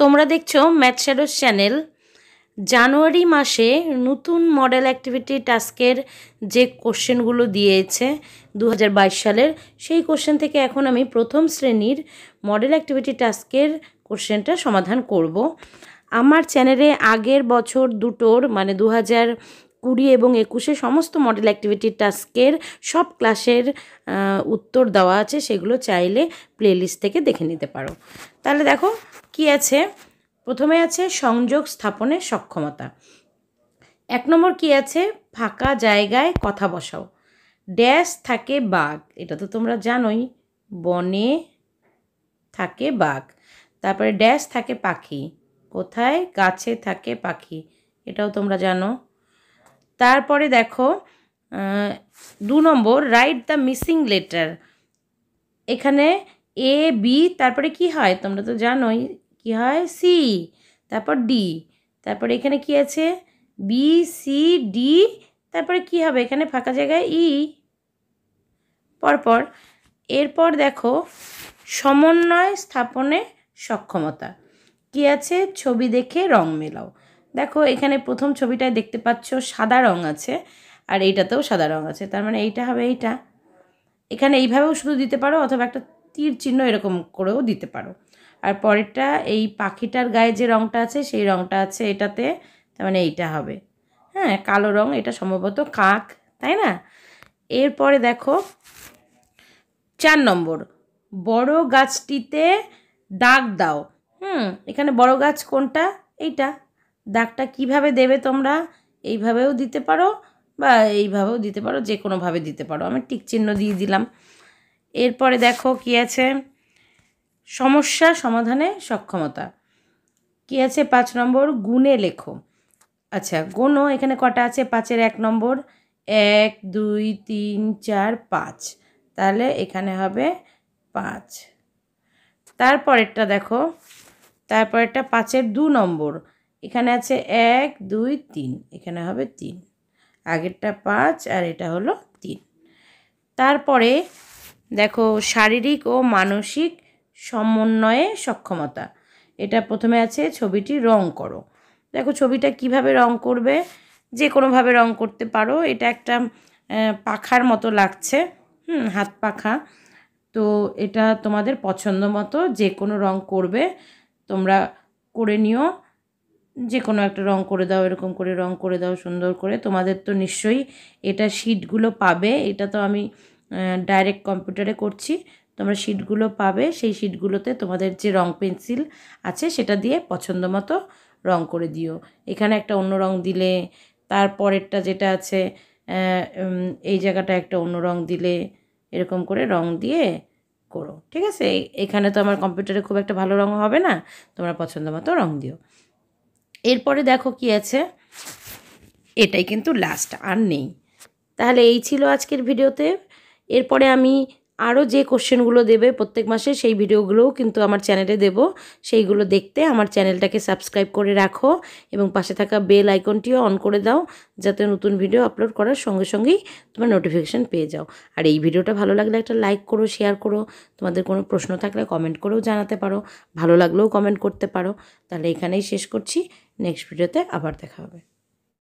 তোমরা দেখছো ম্যাথশ্যাডোস চ্যানেল জানুয়ারি মাসে নতুন মডেল অ্যাক্টিভিটি টাস্কের যে কোশ্চেনগুলো দিয়েছে দু সালের সেই কোশ্চেন থেকে এখন আমি প্রথম শ্রেণীর মডেল অ্যাক্টিভিটি টাস্কের কোশ্চেনটা সমাধান করব আমার চ্যানেলে আগের বছর দুটোর মানে দু কুড়ি এবং একুশে সমস্ত মডেল অ্যাক্টিভিটি টাস্কের সব ক্লাসের উত্তর দেওয়া আছে সেগুলো চাইলে প্লেলিস্ট থেকে দেখে নিতে পারো তাহলে দেখো কি আছে প্রথমে আছে সংযোগ স্থাপনের সক্ষমতা এক নম্বর কি আছে ফাঁকা জায়গায় কথা বসাও ড্যাশ থাকে বাঘ এটা তো তোমরা জানোই বনে থাকে বাঘ তারপরে ড্যাশ থাকে পাখি কোথায় গাছে থাকে পাখি এটাও তোমরা জানো তারপরে দেখো দু নম্বর রাইট দ্য মিসিং লেটার এখানে এ বি তারপরে কি হয় তোমরা তো জানোই কি হয় সি তারপর ডি তারপরে এখানে কি আছে বি সি ডি তারপরে কি হবে এখানে ফাঁকা জায়গায় ই e. পরপর এরপর দেখো সমন্বয় স্থাপনে সক্ষমতা কি আছে ছবি দেখে রং মেলাও দেখো এখানে প্রথম ছবিটায় দেখতে পাচ্ছ সাদা রং আছে আর এইটাতেও সাদা রং আছে তার মানে এইটা হবে এইটা এখানে এইভাবেও শুধু দিতে পারো অথবা একটা তীর চিহ্ন এরকম করেও দিতে পারো আর পরেরটা এই পাখিটার গায়ে যে রঙটা আছে সেই রঙটা আছে এটাতে তার মানে এইটা হবে হ্যাঁ কালো রং এটা সম্ভবত কাক তাই না এরপরে দেখো চার নম্বর বড় গাছটিতে দাগ দাও হুম এখানে বড় গাছ কোনটা এইটা দাগটা কিভাবে দেবে তোমরা এইভাবেও দিতে পারো বা এইভাবেও দিতে পারো যে কোনোভাবে দিতে পারো আমি টিক চিহ্ন দিয়ে দিলাম এরপরে দেখো কি আছে সমস্যা সমাধানে সক্ষমতা কি আছে পাঁচ নম্বর গুণে লেখো আচ্ছা গুণও এখানে কটা আছে পাঁচের এক নম্বর এক দুই তিন চার পাঁচ তাহলে এখানে হবে পাঁচ তারপরেরটা দেখো তারপরেরটা পাঁচের দু নম্বর এখানে আছে এক দুই তিন এখানে হবে তিন আগেরটা পাঁচ আর এটা হলো তিন তারপরে দেখো শারীরিক ও মানসিক সমন্বয়ে সক্ষমতা এটা প্রথমে আছে ছবিটি রং করো দেখো ছবিটা কিভাবে রং করবে যে কোনোভাবে রং করতে পারো এটা একটা পাখার মতো লাগছে হুম হাত পাখা তো এটা তোমাদের পছন্দ মতো যে কোনো রং করবে তোমরা করে নিও যে কোনো একটা রং করে দাও এরকম করে রং করে দাও সুন্দর করে তোমাদের তো নিশ্চয়ই এটা শিটগুলো পাবে এটা তো আমি ডাইরেক্ট কম্পিউটারে করছি তোমরা শিটগুলো পাবে সেই শিটগুলোতে তোমাদের যে রং পেন্সিল আছে সেটা দিয়ে পছন্দ মতো রং করে দিও এখানে একটা অন্য রং দিলে তারপরেরটা যেটা আছে এই জায়গাটা একটা অন্য রং দিলে এরকম করে রং দিয়ে করো ঠিক আছে এখানে তো আমার কম্পিউটারে খুব একটা ভালো রং হবে না তোমরা পছন্দ মতো রং দিও এরপরে দেখো কি আছে এটাই কিন্তু লাস্ট আর নেই তাহলে এই ছিল আজকের ভিডিওতে এরপরে আমি আরও যে কোশ্চেনগুলো দেবে প্রত্যেক মাসে সেই ভিডিওগুলোও কিন্তু আমার চ্যানেলে দেব সেইগুলো দেখতে আমার চ্যানেলটাকে সাবস্ক্রাইব করে রাখো এবং পাশে থাকা বেল আইকনটিও অন করে দাও যাতে নতুন ভিডিও আপলোড করার সঙ্গে সঙ্গেই তোমার নোটিফিকেশান পেয়ে যাও আর এই ভিডিওটা ভালো লাগলে একটা লাইক করো শেয়ার করো তোমাদের কোনো প্রশ্ন থাকলে কমেন্ট করেও জানাতে পারো ভালো লাগলেও কমেন্ট করতে পারো তাহলে এখানেই শেষ করছি নেক্সট ভিডিওতে আবার দেখা হবে